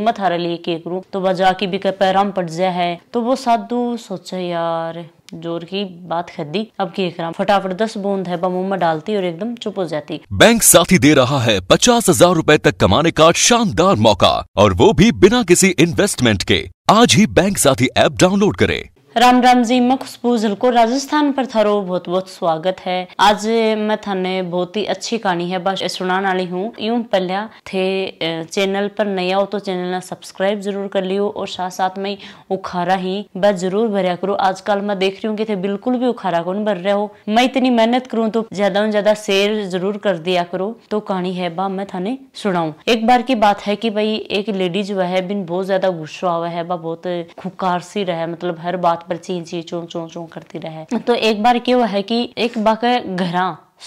हिम्मत हारा लिए के करूँ तो वह जाके भी पैराम पट जाए है तो वो साधु सोचा यार जोर की बात खदी अब की कराम फटाफट दस बूंद है मुंह में डालती और एकदम चुप हो जाती बैंक साथी दे रहा है पचास हजार रूपए तक कमाने का शानदार मौका और वो भी बिना किसी इन्वेस्टमेंट के आज ही बैंक साथी ऐप डाउनलोड करें राम राम जी मखसबूज हल्को राजस्थान पर थारो बहुत बहुत स्वागत है आज मैं थाने बहुत ही अच्छी कहानी है बस सुनाने वाली हूँ यूं पहला थे चैनल पर नया हो तो चैनल ने सब्सक्राइब जरूर कर लियो और साथ साथ में उखारा ही बस जरूर भरा करो आजकल मैं देख रही हूँ कि थे बिल्कुल भी उखारा कौन भर रहे हो मैं इतनी मेहनत करूँ तो ज्यादा से ज्यादा शेयर जरूर कर दिया करो तो कहानी है बा मैं थाने सुनाऊ एक बार की बात है की भाई एक लेडीज वह बिन बहुत ज्यादा गुस्सा हुआ है बा बहुत खुकार सी रहा मतलब हर बात पर चीं ची चू चू चू करती रहे तो एक बार क्यों है कि एक बाके घर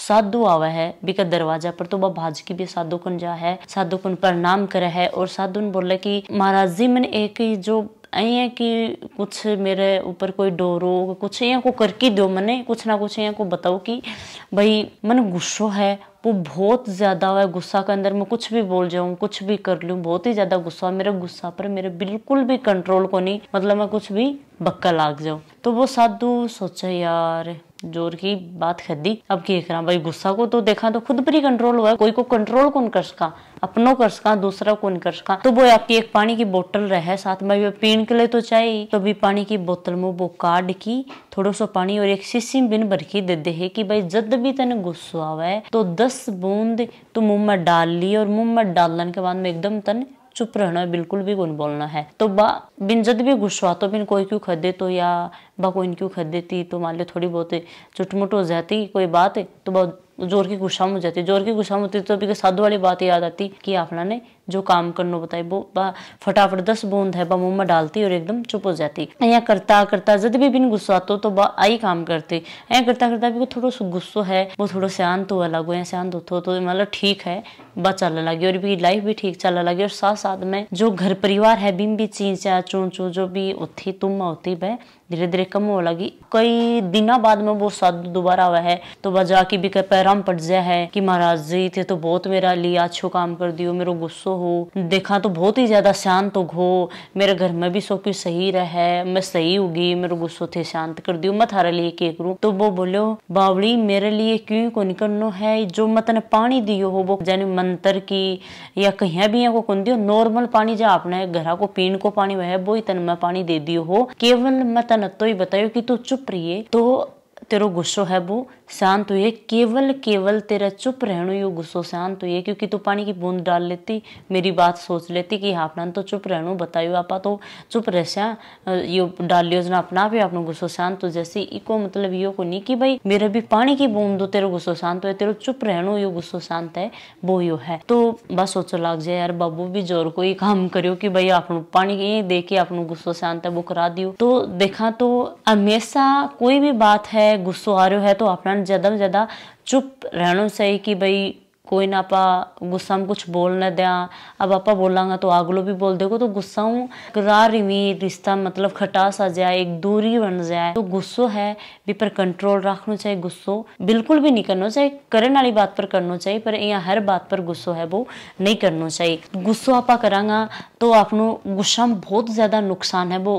साधु आवे है बिका दरवाजा पर तो वह भाज की भी साधु कुंड जा है साधु कन प्रणाम करे है और साधु ने बोले कि महाराज जी मैंने एक जो અહીંયા कि कुछ मेरे ऊपर कोई डोर हो कुछ यहाँ को करके दो मैंने कुछ ना कुछ यहाँ को बताओ कि भाई मन गुस्सो है वो बहुत ज़्यादा है गुस्सा के अंदर मैं कुछ भी बोल जाऊँ कुछ भी कर लूँ बहुत ही ज़्यादा गुस्सा मेरे गुस्सा पर मेरे बिल्कुल भी कंट्रोल को नहीं मतलब मैं कुछ भी बक्का लाग जाऊँ तो वो साधु सोचा यार जोर की बात खदी अब की करा भाई गुस्सा को तो देखा तो खुद पर ही कंट्रोल हुआ कोई को कंट्रोल कौन कर सका अपनों कर सका दूसरा कौन कर सका तो वो आपकी एक पानी की बोतल रहे साथ में भी पीने के लिए तो चाहिए तो भी पानी की बोतल में वो काट की थोड़ा सा पानी और एक सीसी बिन भर की दे दे है कि भाई जब भी तेने गुस्सा है तो दस बूंद तू तो मुंह में डाल ली और मुंह में डालने के बाद में एकदम तन चुप रहना है बिल्कुल भी कौन बोलना है तो बा बिन जद भी गुस्सा तो बिन कोई क्यों खदे तो या बा कोई क्यों खद देती तो मान लो थोड़ी बहुत चुटमुट हो जाती कोई बात है तो बहुत जोर की गुस्सा में जाती जोर की गुस्सा में होती तो अभी साधु वाली बात याद आती कि आपने जो काम करना बताए वो फटाफट दस बूंद है बा में डालती और एकदम चुप हो जाती यहाँ करता करता जब भी बिन गुस्सा तो तो बा आई काम करती यहाँ करता करता भी वो थोड़ा सा गुस्सा है वो थोड़ा शांत हुआ लगो या शांत होतो तो मतलब ठीक है बा चल लगी और भी लाइफ भी ठीक चल लगी और साथ साथ में जो घर परिवार है बिम भी चू चू जो भी उठी तुम होती वह धीरे धीरे कम हो लगी कई दिनों बाद में वो साधु दोबारा आवा है तो वह जाके भी पैराम पट जाए है कि महाराज जी थे तो बहुत मेरा लिया अच्छो काम कर दियो मेरा गुस्सा हो देखा तो बहुत ही ज़्यादा शांत हो मेरे घर में भी सब कुछ सही रहा मैं सही होगी मेरे गुस्सो थे शांत कर दियो मैं थारे लिए के करूँ तो वो बोलो बावड़ी मेरे लिए क्यों को निकलो है जो मैं तेने पानी दियो हो वो जाने मंत्र की या कहीं भी को कौन दियो नॉर्मल पानी जो आपने घर को पीन को पानी वह वो ही तन मैं पानी दे दियो हो केवल मैं तन तो ही बतायो की तू चुप रहिए तो तेरो गुस्सो है वो शांत हुई है केवल केवल तेरा चुप रहना यो गुस्सो शांत हुई है क्योंकि तू पानी की बूंद डाल लेती मेरी बात सोच लेती कि हाँ अपना तो चुप रहना बतायो आप तो चुप रहसा यो डाल लियो जना अपना भी अपना गुस्सो शांत हो जैसे इको मतलब यो को नहीं कि भाई मेरा भी पानी की बूंद दो तेरो गुस्सो शांत हुए तेरो चुप रहना यो गुस्सो शांत है वो यो है तो बस सोचो लाग जाए यार बाबू भी जोर कोई काम करियो कि भाई आप पानी ये दे के आप गुस्सो शांत है वो करा दियो तो देखा तो हमेशा कोई भी बात है गुस्सो आ रो है तो अपना ज़्यादा ज़्यादा चुप रहना चाहिए कि भाई कोई ना आप गुस्सा में कुछ बोल ना दिया अब आप बोलांगा तो आगलो भी बोल देगो तो गुस्सा हूँ करार में रिश्ता मतलब खटास आ जाए एक दूरी बन जाए तो गुस्सो है भी पर कंट्रोल रखना चाहिए गुस्सो बिल्कुल भी नहीं करना चाहिए करने वाली बात पर करना चाहिए पर यहाँ हर बात पर गुस्सो है वो नहीं करना चाहिए गुस्सो आप करांगा तो आपको गुस्सा में बहुत ज़्यादा नुकसान है वो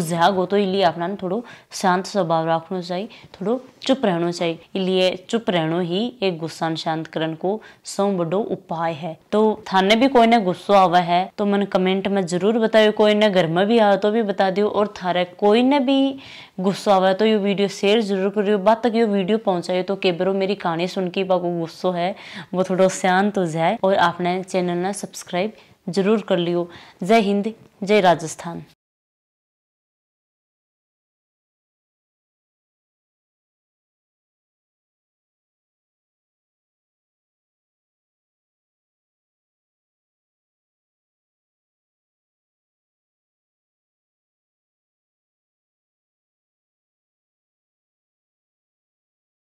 उजाग हो तो इसलिए अपना थोड़ा शांत स्वभाव रखना चाहिए थोड़ा चुप रहना चाहिए इसलिए चुप रहना ही एक गुस्सा शांत करण को सौ बड़ो उपाय है तो थाने भी कोई ने गुस्सा आवा है तो मन कमेंट में जरूर बतायो कोई ने घर में भी आओ तो भी बता दियो और थारे कोई ने भी गुस्सा आवा तो ये वीडियो शेयर जरूर करियो बात तक ये वीडियो पहुंचाए तो केबरो मेरी कहानी सुन के बाको गुस्सा है वो थोड़ा शांत हो जाए और आपने चैनल ने सब्सक्राइब जरूर कर लियो जय हिंद जय राजस्थान